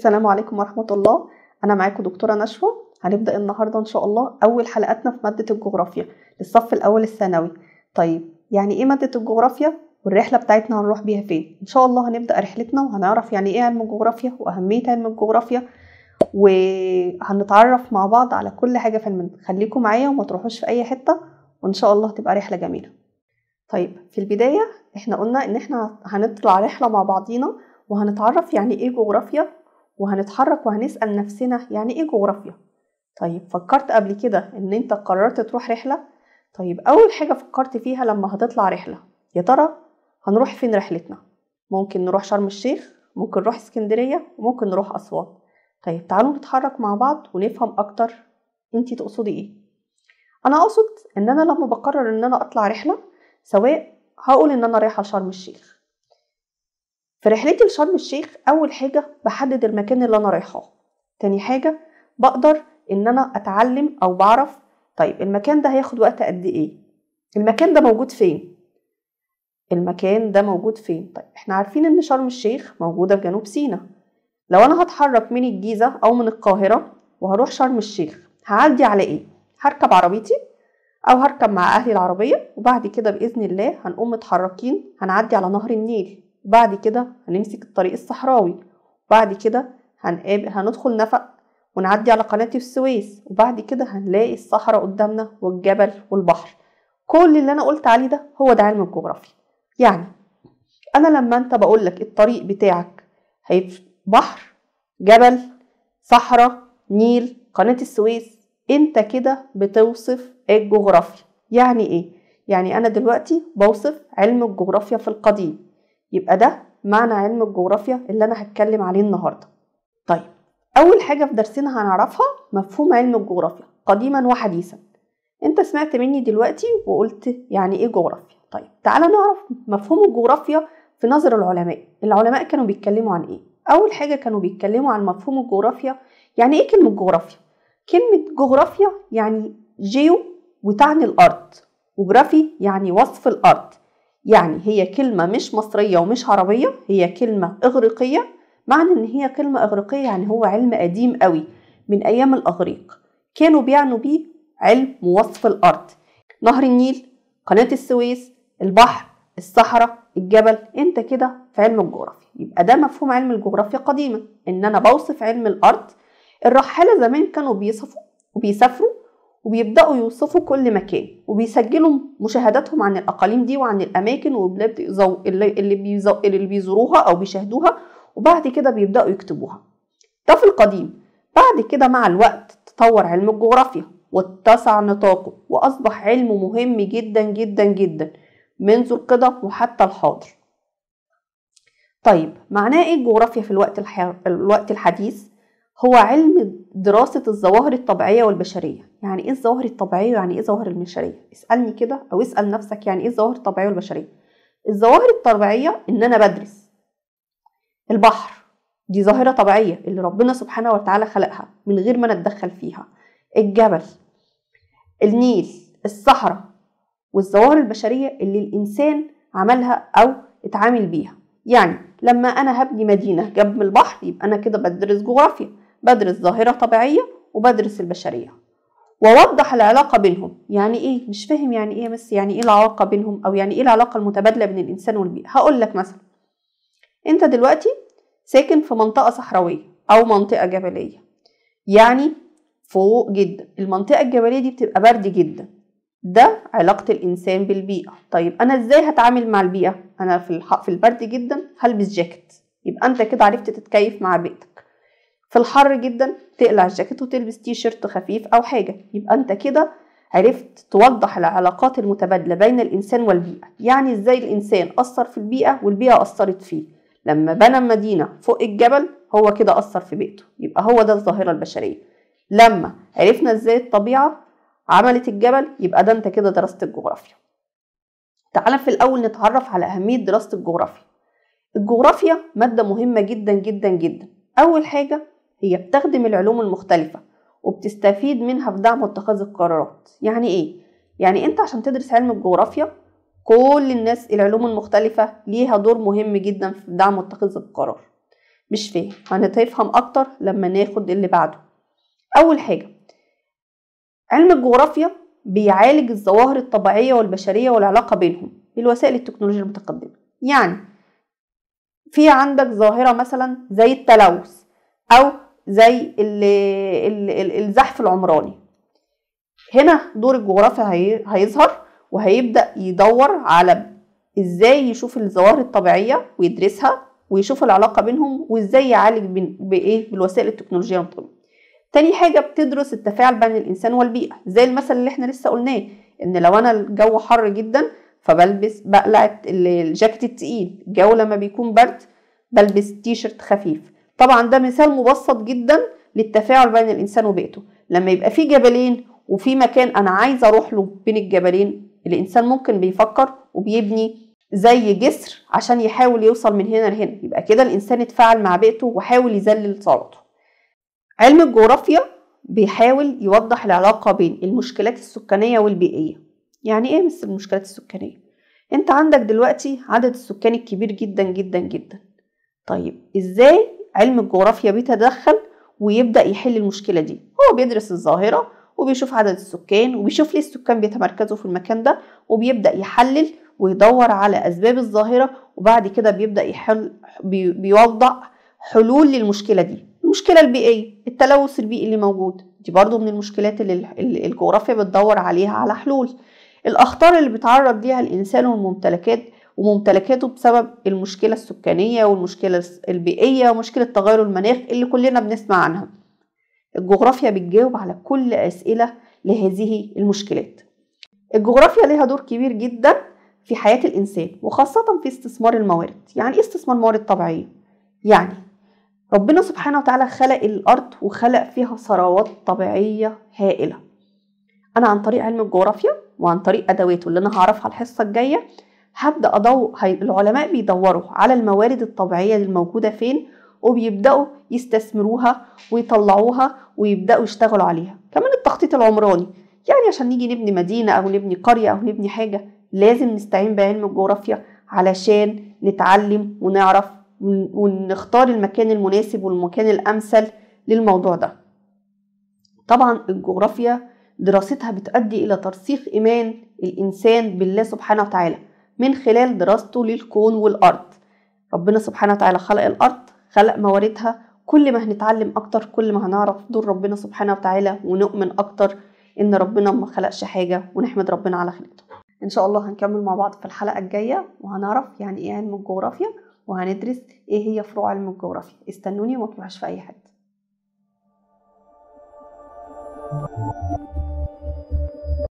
السلام عليكم ورحمة الله أنا معاكم دكتورة نشوى هنبدأ النهاردة إن شاء الله أول حلقاتنا في مادة الجغرافيا للصف الأول الثانوي طيب يعني إيه مادة الجغرافيا والرحلة بتاعتنا هنروح بيها فين إن شاء الله هنبدأ رحلتنا وهنعرف يعني إيه علم الجغرافيا وأهمية علم الجغرافيا وهنتعرف مع بعض على كل حاجة في المنطقة خليكم معايا وما تروحوش في أي حتة وإن شاء الله تبقى رحلة جميلة طيب في البداية احنا قلنا ان احنا هنطلع رحلة مع بعضينا وهنتعرف يعني ايه جغرافيا وهنتحرك وهنسأل نفسنا يعني إيه جغرافيا؟ طيب فكرت قبل كده إن أنت قررت تروح رحلة؟ طيب أول حاجة فكرت فيها لما هتطلع رحلة يا ترى هنروح فين رحلتنا؟ ممكن نروح شرم الشيخ ممكن نروح اسكندرية وممكن نروح أسوان طيب تعالوا نتحرك مع بعض ونفهم أكتر أنت تقصدي إيه أنا أقصد إن أنا لما بقرر إن أنا أطلع رحلة سواء هقول إن أنا رايحة شرم الشيخ في رحلتي لشرم الشيخ اول حاجه بحدد المكان اللي انا رايحاه تاني حاجه بقدر ان انا اتعلم او بعرف طيب المكان ده هياخد وقت قد ايه المكان ده موجود فين المكان ده موجود فين طيب احنا عارفين ان شرم الشيخ موجوده في جنوب سيناء لو انا هتحرك من الجيزه او من القاهره وهروح شرم الشيخ هعدي على ايه هركب عربيتي او هركب مع اهلي العربيه وبعد كده باذن الله هنقوم متحركين هنعدي على نهر النيل وبعد كده هنمسك الطريق الصحراوي وبعد كده هنقابل هندخل نفق ونعدي على قناة السويس وبعد كده هنلاقي الصحراء قدامنا والجبل والبحر كل اللي انا قلت عليه ده هو ده علم الجغرافيا يعني انا لما انت بقول لك الطريق بتاعك هيبقى بحر جبل صحراء نيل قناة السويس انت كده بتوصف الجغرافيا يعني ايه يعني انا دلوقتي بوصف علم الجغرافيا في القديم يبقى ده معنى علم الجغرافيا اللي انا هتكلم عليه النهارده طيب اول حاجه في درسنا هنعرفها مفهوم علم الجغرافيا قديما وحديثا انت سمعت مني دلوقتي وقلت يعني ايه جغرافيا طيب تعالى نعرف مفهوم الجغرافيا في نظر العلماء العلماء كانوا بيتكلموا عن ايه اول حاجه كانوا بيتكلموا عن مفهوم الجغرافيا يعني ايه كلمه جغرافيا كلمه جغرافيا يعني جيو وتعني الارض وجرافي يعني وصف الارض يعني هي كلمة مش مصرية ومش عربية هي كلمة إغريقية معنى إن هي كلمة إغريقية يعني هو علم قديم قوي من أيام الأغريق كانوا بيعنوا بيه علم وصف الأرض نهر النيل قناة السويس البحر الصحراء الجبل انت كده في علم الجغرافيا يبقى ده مفهوم علم الجغرافيا قديما ان انا بوصف علم الارض الرحاله زمان كانوا بيصفوا وبيسافروا وبيبداوا يوصفوا كل مكان وبيسجلوا مشاهداتهم عن الاقاليم دي وعن الاماكن اللي بيزوروها او بيشاهدوها وبعد كده بيبداوا يكتبوها ده في القديم بعد كده مع الوقت تطور علم الجغرافيا واتسع نطاقه واصبح علم مهم جدا جدا جدا منذ القدم وحتى الحاضر طيب معناه ايه الجغرافيا في الوقت الوقت الحديث هو علم دراسة الظواهر الطبيعية والبشرية يعني ايه الظواهر الطبيعية ويعني ايه الظواهر البشرية اسألني كده او اسأل نفسك يعني ايه الظواهر الطبيعية والبشرية الظواهر الطبيعية ان انا بدرس البحر دي ظاهرة طبيعية اللي ربنا سبحانه وتعالى خلقها من غير ما نتدخل فيها الجبل النيل الصحراء والظواهر البشرية اللي الإنسان عملها أو اتعامل بيها يعني لما أنا هبني مدينة جنب البحر يبقى أنا كده بدرس جغرافيا بدرس ظاهرة طبيعية وبدرس البشرية ووضح العلاقة بينهم يعني ايه مش فاهم يعني ايه بس يعني ايه العلاقة بينهم او يعني ايه العلاقة المتبادلة بين الانسان والبيئة هقول لك مثلا انت دلوقتي ساكن في منطقة صحراوية او منطقة جبلية يعني فوق جدا المنطقة الجبلية دي بتبقى برد جدا ده علاقة الإنسان بالبيئة طيب أنا إزاي هتعامل مع البيئة أنا في, في البرد جدا هلبس جاكيت يبقى أنت كده عرفت تتكيف مع بيئتك في الحر جدا تقلع الجاكيت وتلبس تي شيرت خفيف او حاجه يبقى انت كده عرفت توضح العلاقات المتبادله بين الانسان والبيئه يعني ازاي الانسان اثر في البيئه والبيئه اثرت فيه لما بنى مدينه فوق الجبل هو كده اثر في بيئته يبقى هو ده الظاهره البشريه لما عرفنا ازاي الطبيعه عملت الجبل يبقى ده انت كده درست الجغرافيا تعال في الاول نتعرف على اهميه دراسه الجغرافيا الجغرافيا ماده مهمه جدا جدا جدا اول حاجه هي بتخدم العلوم المختلفة وبتستفيد منها في دعم واتخاذ القرارات يعني ايه؟ يعني انت عشان تدرس علم الجغرافيا كل الناس العلوم المختلفة ليها دور مهم جدا في دعم واتخاذ القرار مش فاهم هنتفهم اكتر لما ناخد اللي بعده اول حاجة علم الجغرافيا بيعالج الظواهر الطبيعية والبشرية والعلاقة بينهم بالوسائل التكنولوجية المتقدمة يعني في عندك ظاهرة مثلا زي التلوث أو زي الزحف العمراني هنا دور الجغرافيا هيظهر وهيبدا يدور على ازاي يشوف الظواهر الطبيعيه ويدرسها ويشوف العلاقه بينهم وازاي يعالج بايه بالوسائل التكنولوجيه المطلوبه تاني حاجة بتدرس التفاعل بين الإنسان والبيئة زي المثل اللي احنا لسه قلناه إن لو أنا الجو حر جدا فبلبس بقلع الجاكيت التقيل الجو لما بيكون برد بلبس تيشرت خفيف طبعا ده مثال مبسط جدا للتفاعل بين الانسان وبيئته لما يبقى في جبلين وفي مكان انا عايزه اروح له بين الجبلين الانسان ممكن بيفكر وبيبني زي جسر عشان يحاول يوصل من هنا لهنا يبقى كده الانسان اتفاعل مع بيئته وحاول يذلل صعوبته علم الجغرافيا بيحاول يوضح العلاقه بين المشكلات السكانيه والبيئيه يعني ايه مثل المشكلات السكانيه انت عندك دلوقتي عدد السكان الكبير جدا جدا جدا طيب ازاي علم الجغرافيا بيتدخل ويبدا يحل المشكله دي هو بيدرس الظاهره وبيشوف عدد السكان وبيشوف ليه السكان بيتمركزوا في المكان ده وبيبدا يحلل ويدور على اسباب الظاهره وبعد كده بيبدا يحل بي بيوضع حلول للمشكله دي المشكله البيئيه التلوث البيئي اللي موجود دي برضو من المشكلات اللي الجغرافيا بتدور عليها على حلول الاخطار اللي بيتعرض ليها الانسان والممتلكات وممتلكاته بسبب المشكلة السكانية والمشكلة البيئية ومشكلة تغير المناخ اللي كلنا بنسمع عنها الجغرافيا بتجاوب على كل أسئلة لهذه المشكلات الجغرافيا لها دور كبير جدا في حياة الإنسان وخاصة في استثمار الموارد يعني إيه استثمار موارد طبيعية؟ يعني ربنا سبحانه وتعالى خلق الأرض وخلق فيها ثروات طبيعية هائلة أنا عن طريق علم الجغرافيا وعن طريق أدواته اللي أنا هعرفها الحصة الجاية هبدا ادور العلماء بيدوروا على الموارد الطبيعيه الموجوده فين وبيبداوا يستثمروها ويطلعوها ويبداوا يشتغلوا عليها كمان التخطيط العمراني يعني عشان نيجي نبني مدينه او نبني قريه او نبني حاجه لازم نستعين بعلم الجغرافيا علشان نتعلم ونعرف ونختار المكان المناسب والمكان الامثل للموضوع ده طبعا الجغرافيا دراستها بتؤدي الى ترسيخ ايمان الانسان بالله سبحانه وتعالى من خلال دراسته للكون والأرض ربنا سبحانه وتعالى خلق الأرض خلق مواردها كل ما هنتعلم أكتر كل ما هنعرف دور ربنا سبحانه وتعالى ونؤمن أكتر إن ربنا ما خلقش حاجة ونحمد ربنا على خلقته إن شاء الله هنكمل مع بعض في الحلقة الجاية وهنعرف يعني إيه علم الجغرافيا وهندرس إيه هي فروع علم الجغرافيا استنوني وما في أي حد Thank you.